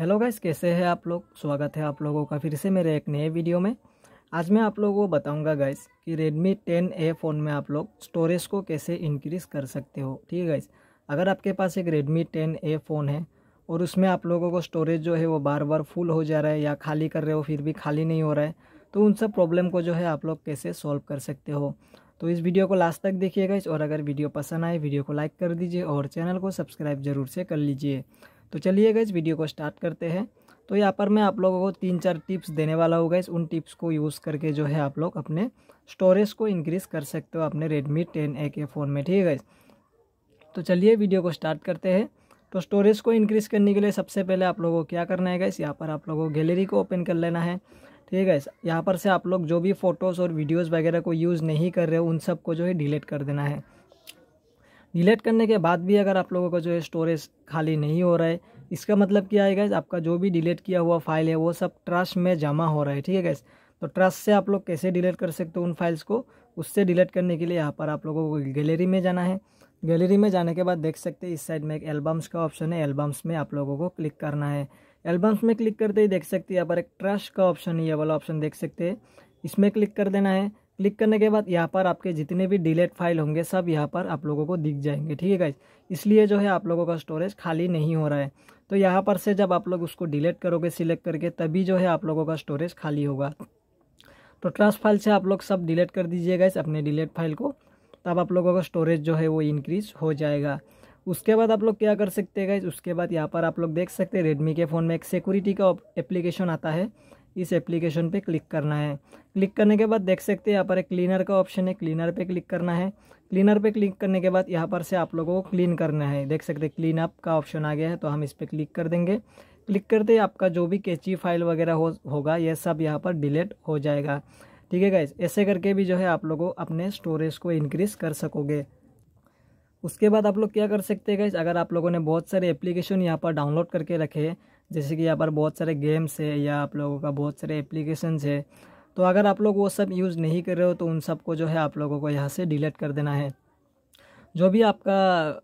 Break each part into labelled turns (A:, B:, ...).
A: hello guys कैसे हैं आप लोग स्वागत है आप लोगों का फिर से मेरे एक नए वीडियो में आज मैं आप लोगों को बताऊंगा गाइस कि Redmi 10A फ़ोन में आप लोग स्टोरेज को कैसे इंक्रीज कर सकते हो ठीक है गाइस अगर आपके पास एक Redmi 10A फ़ोन है और उसमें आप लोगों को स्टोरेज जो है वो बार बार फुल हो जा रहा है या खाली कर रहे हो फिर भी खाली नहीं हो रहा है तो उन सब प्रॉब्लम को जो है आप लोग कैसे सॉल्व कर सकते हो तो इस वीडियो को लास्ट तक देखिएगा और अगर वीडियो पसंद आए वीडियो को लाइक कर दीजिए और चैनल को सब्सक्राइब जरूर से कर लीजिए तो चलिए गए वीडियो को स्टार्ट करते हैं तो यहाँ पर मैं आप लोगों को तीन चार टिप्स देने वाला होगा इस उन टिप्स को यूज़ करके जो है आप लोग अपने स्टोरेज को इंक्रीज़ कर सकते हो अपने रेडमी टेन ए के फ़ोन में ठीक है तो चलिए वीडियो को स्टार्ट करते हैं तो स्टोरेज को इंक्रीज़ करने के लिए सबसे पहले आप लोगों को क्या करना है गैस यहाँ पर आप लोगों को गैलरी को ओपन कर लेना है ठीक है यहाँ पर से आप लोग जो भी फ़ोटोज़ और वीडियोज़ वगैरह को यूज़ नहीं कर रहे हो उन सबको जो है डिलीट कर देना है डिलीट करने के बाद भी अगर आप लोगों का जो है स्टोरेज खाली नहीं हो रहा है इसका मतलब क्या है गैस आपका जो भी डिलीट किया हुआ फाइल है वो सब ट्रस्ट में जमा हो रहा है ठीक है गैस तो ट्रस्ट से आप लोग कैसे डिलीट कर सकते हो उन फाइल्स को उससे डिलीट करने के लिए यहाँ पर आप लोगों को गैलरी में जाना है गैलरी में जाने के बाद देख सकते हैं इस साइड में एक एल्बम्स का ऑप्शन है एल्बम्स में आप लोगों को क्लिक करना है एल्बम्स में क्लिक करते ही देख सकते हैं यहाँ पर एक ट्रस्ट का ऑप्शन है ये वाला ऑप्शन देख सकते हैं इसमें क्लिक कर देना है क्लिक करने के बाद यहाँ पर आपके जितने भी डिलेट फाइल होंगे सब यहाँ पर आप लोगों को दिख जाएंगे ठीक है गाइज इसलिए जो है आप लोगों का स्टोरेज खाली नहीं हो रहा है तो यहाँ पर से जब आप लोग उसको डिलीट करोगे सिलेक्ट करके तभी जो है आप लोगों का स्टोरेज खाली होगा तो ट्रांस फाइल से आप लोग सब डिलीट कर दीजिएगा इस अपने डिलीट फाइल को तब आप लोगों का स्टोरेज जो है वो इंक्रीज हो जाएगा उसके बाद आप लोग क्या कर सकते हैं गाइज उसके बाद यहाँ पर आप लोग देख सकते हैं रेडमी के फ़ोन में एक सिक्योरिटी का एप्लीकेशन आता है इस एप्लीकेशन पे क्लिक करना है क्लिक करने के बाद देख सकते हैं यहाँ पर एक क्लीनर का ऑप्शन है क्लीनर पे क्लिक करना है क्लीनर पे क्लिक करने के बाद यहाँ पर से आप लोगों को क्लीन करना है देख सकते हैं क्लीन अप का ऑप्शन आ गया है तो हम इस पर क्लिक कर देंगे क्लिक करते ही आपका जो भी कैची फाइल वगैरह हो होगा यह सब यहाँ पर डिलीट हो जाएगा ठीक है गाइज ऐसे करके भी जो है आप लोगों अपने स्टोरेज को इनक्रीज़ कर सकोगे उसके बाद आप लोग क्या कर सकते हैं गाइज अगर आप लोगों ने बहुत सारे एप्लीकेशन यहाँ पर डाउनलोड करके रखे हैं जैसे कि यहाँ पर बहुत सारे गेम्स है या आप लोगों का बहुत सारे एप्लीकेशंस है तो अगर आप लोग वो सब यूज़ नहीं कर रहे हो तो उन सबको जो है आप लोगों को यहाँ से डिलीट कर देना है जो भी आपका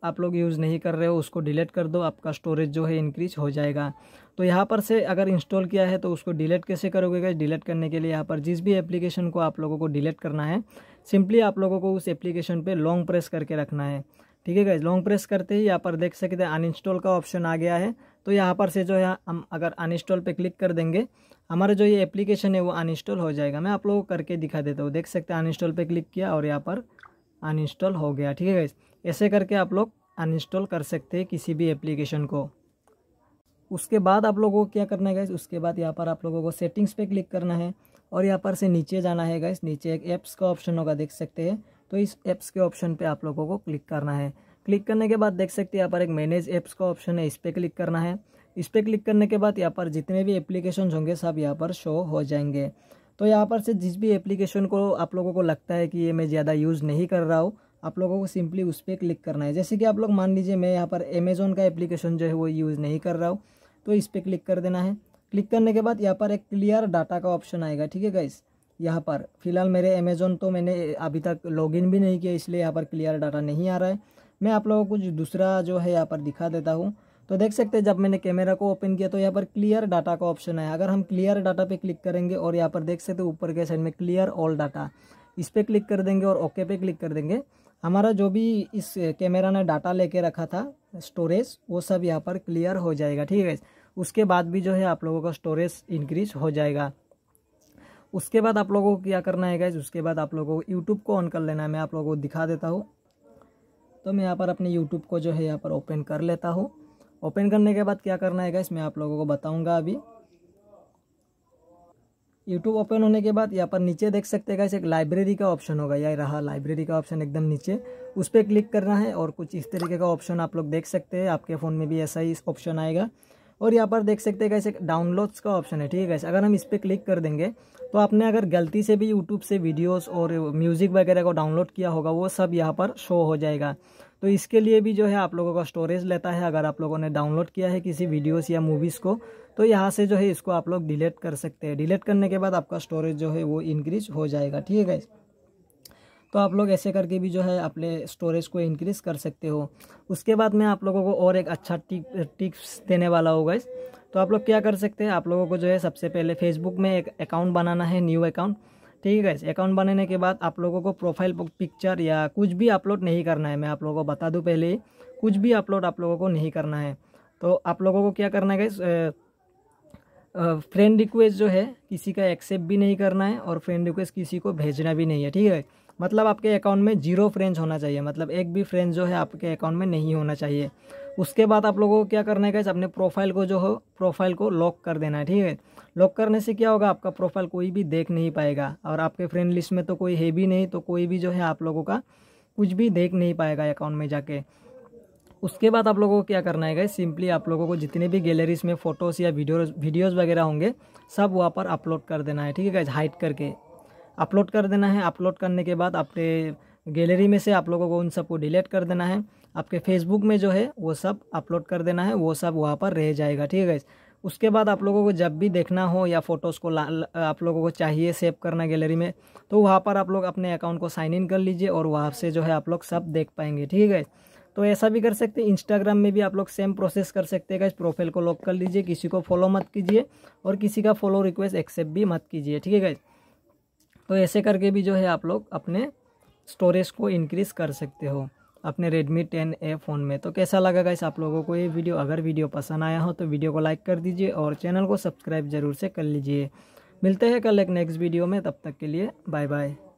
A: आप लोग यूज़ नहीं कर रहे हो उसको डिलीट कर दो आपका स्टोरेज जो है इंक्रीज हो जाएगा तो यहाँ पर से अगर इंस्टॉल किया है तो उसको डिलीट कैसे करोगे क्या डिलीट करने के लिए यहाँ पर जिस भी एप्लीकेशन को आप लोगों को डिलीट करना है सिंपली आप लोगों को उस एप्लीकेशन पर लॉन्ग प्रेस करके रखना है ठीक है गए लॉन्ग प्रेस करते ही यहाँ पर देख सकते हैं अनइंस्टॉल का ऑप्शन आ गया है तो यहाँ पर से जो है हम अगर अनइंस्टॉल पे क्लिक कर देंगे हमारा जो ये एप्लीकेशन है वो अनइंस्टॉल हो जाएगा मैं आप लोगों को करके दिखा देता हूँ देख सकते हैं अनइंस्टॉल पे क्लिक किया और यहाँ पर अनइंस्टॉल हो गया ठीक है ऐसे करके आप लोग अनइंस्टॉल कर सकते हैं किसी भी एप्लीकेशन को उसके बाद आप लोगों को क्या करना है गाइस उसके बाद यहाँ पर आप लोगों को सेटिंग्स पे क्लिक करना है और यहाँ पर से नीचे जाना है गाइस नीचे एक ऐप्स का ऑप्शन होगा देख सकते हैं तो इस ऐप्स के ऑप्शन पे आप लोगों को क्लिक करना है क्लिक करने के बाद देख सकते हैं यहाँ पर एक मैनेज ऐप्स का ऑप्शन है इस पर क्लिक करना है इस पर क्लिक करने के बाद यहाँ पर जितने भी एप्लीकेशन होंगे सब यहाँ पर शो हो जाएंगे तो यहाँ पर से जिस भी एप्लीकेशन को आप लोगों को लगता है कि ये मैं ज़्यादा यूज़ नहीं कर रहा हूँ आप लोगों को सिंपली उस पर क्लिक करना है जैसे कि आप लोग मान लीजिए मैं यहाँ पर अमेज़ोन का एप्लीकेशन जो है वो यूज़ नहीं कर रहा हूँ तो इस पर क्लिक कर देना है क्लिक करने के बाद यहाँ पर एक क्लियर डाटा का ऑप्शन आएगा ठीक है गाइस यहाँ पर फिलहाल मेरे अमेज़ोन तो मैंने अभी तक लॉगिन भी नहीं किया इसलिए यहाँ पर क्लियर डाटा नहीं आ रहा है मैं आप लोगों को कुछ दूसरा जो है यहाँ पर दिखा देता हूँ तो देख सकते हैं जब मैंने कैमरा को ओपन किया तो यहाँ पर क्लियर डाटा का ऑप्शन है अगर हम क्लियर डाटा पे क्लिक करेंगे और यहाँ पर देख सकते ऊपर के साइड में क्लियर ऑल डाटा इस पर क्लिक कर देंगे और ओके पे क्लिक कर देंगे हमारा जो भी इस कैमरा ने डाटा लेके रखा था स्टोरेज वो सब यहाँ पर क्लियर हो जाएगा ठीक है उसके बाद भी जो है आप लोगों का स्टोरेज इंक्रीज हो जाएगा उसके बाद आप लोगों को क्या करना है गाइज उसके बाद आप लोगों को यूट्यूब को ऑन कर लेना है मैं आप लोगों को दिखा देता हूँ तो मैं यहाँ पर अपने यूट्यूब को जो है यहाँ पर ओपन कर लेता हूँ ओपन करने के बाद क्या करना है इसमें आप लोगों को बताऊँगा अभी यूट्यूब ओपन होने के बाद यहाँ पर नीचे देख सकते हैं एक लाइब्रेरी का ऑप्शन होगा यही रहा लाइब्रेरी का ऑप्शन एकदम नीचे उस पर क्लिक करना है और कुछ इस तरीके का ऑप्शन आप लोग देख सकते हैं आपके फ़ोन में भी ऐसा ही ऑप्शन आएगा और यहाँ पर देख सकते हैं कैसे डाउनलोड्स का ऑप्शन है ठीक है कैसे अगर हम इस पर क्लिक कर देंगे तो आपने अगर गलती से भी यूट्यूब से वीडियोस और म्यूज़िक वगैरह को डाउनलोड किया होगा वो सब यहाँ पर शो हो जाएगा तो इसके लिए भी जो है आप लोगों का स्टोरेज लेता है अगर आप लोगों ने डाउनलोड किया है किसी वीडियोस या मूवीज़ को तो यहाँ से जो है इसको आप लोग डिलीट कर सकते हैं डिलीट करने के बाद आपका स्टोरेज जो है वो इंक्रीज हो जाएगा ठीक है तो आप लोग ऐसे करके भी जो है अपने स्टोरेज को इनक्रीज कर सकते हो उसके बाद मैं आप लोगों को और एक अच्छा टिप्स देने वाला होगा इस तो आप लोग क्या कर सकते हैं आप लोगों को जो है सबसे पहले फेसबुक में एक अकाउंट बनाना है न्यू अकाउंट ठीक है गैस अकाउंट बनाने के बाद आप लोगों को प्रोफाइल पिक्चर या कुछ भी अपलोड नहीं करना है मैं आप लोगों को बता दूं पहले कुछ भी अपलोड आप लोगों को नहीं करना है तो आप लोगों को क्या करना है गैस फ्रेंड रिक्वेस्ट जो है किसी का एक्सेप्ट भी नहीं करना है और फ्रेंड रिक्वेस्ट किसी को भेजना भी नहीं है ठीक है मतलब आपके अकाउंट में जीरो फ्रेंच होना चाहिए मतलब एक भी फ्रेंच जो है आपके अकाउंट में नहीं होना चाहिए उसके बाद आप लोगों को क्या करना है अपने प्रोफाइल को जो हो प्रोफाइल को लॉक कर देना है ठीक है लॉक करने से क्या होगा आपका प्रोफाइल कोई भी देख नहीं पाएगा और आपके फ्रेंड लिस्ट में तो कोई है भी नहीं तो कोई भी जो है आप लोगों का कुछ भी देख नहीं पाएगा अकाउंट में जाके उसके बाद आप लोगों को क्या करना है गए सिंपली आप लोगों को जितने भी गैलरीज में फ़ोटोज़ या वीडियोज़ वीडियोज़ वगैरह होंगे सब वहाँ पर अपलोड कर देना है ठीक है गाइज हाइड करके अपलोड कर देना है अपलोड करने के बाद आपके गैलरी में से आप लोगों को उन सबको डिलीट कर देना है आपके फेसबुक में जो है वो सब अपलोड कर देना है वो सब वहाँ पर रह जाएगा ठीक है उसके बाद आप लोगों को जब भी देखना हो या फ़ोटोज़ को आप लोगों को चाहिए सेव करना गैलरी में तो वहाँ पर आप लोग अपने अकाउंट को साइन इन कर लीजिए और वहाँ से जो है आप लोग सब देख पाएंगे ठीक है तो ऐसा भी कर सकते हैं इंस्टाग्राम में भी आप लोग सेम प्रोसेस कर सकते हैं प्रोफाइल को लॉक कर लीजिए किसी को फॉलो मत कीजिए और किसी का फॉलो रिक्वेस्ट एक्सेप्ट भी मत कीजिए ठीक है गाइज़ तो ऐसे करके भी जो है आप लोग अपने स्टोरेज को इनक्रीज़ कर सकते हो अपने Redmi 10A फ़ोन में तो कैसा लगा गाइस आप लोगों को ये वीडियो अगर वीडियो पसंद आया हो तो वीडियो को लाइक कर दीजिए और चैनल को सब्सक्राइब ज़रूर से कर लीजिए मिलते हैं कल एक नेक्स्ट वीडियो में तब तक के लिए बाय बाय